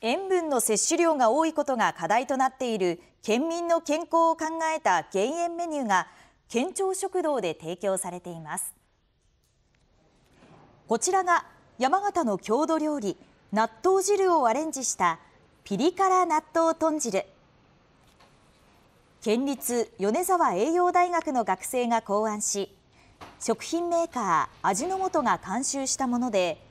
塩分の摂取量が多いことが課題となっている県民の健康を考えた減塩メニューが県庁食堂で提供されていますこちらが山形の郷土料理納豆汁をアレンジしたピリ辛納豆豚汁県立米沢栄養大学の学生が考案し食品メーカー味の素が監修したもので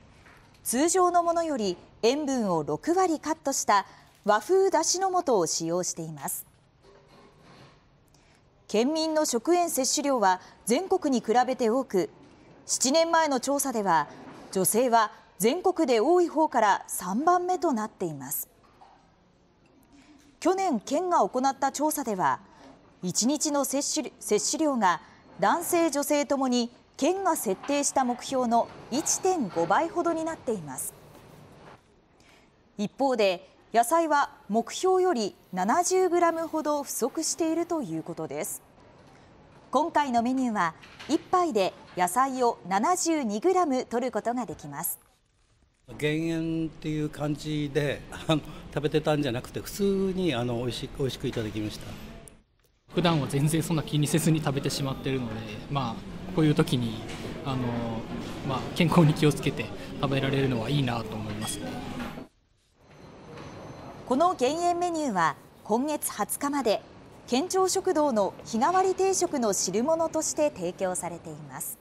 通常のものより塩分を6割カットした和風だしの素を使用しています県民の食塩摂取量は全国に比べて多く7年前の調査では女性は全国で多い方から3番目となっています去年県が行った調査では1日の摂取摂取量が男性女性ともに県が設定した目標の1.5倍ほどになっています一方で野菜は目標より7 0ムほど不足しているということです今回のメニューは1杯で野菜を7 2ム取ることができます減塩っていう感じで食べてたんじゃなくて普通にあの美味し美味しくいただきました普段は全然そんな気にせずに食べてしまっているのでまあこういう時にあの、まあ、健康に気をつけて食べられるのはいいなと思います、ねこの減塩メニューは今月20日まで県庁食堂の日替わり定食の汁物として提供されています。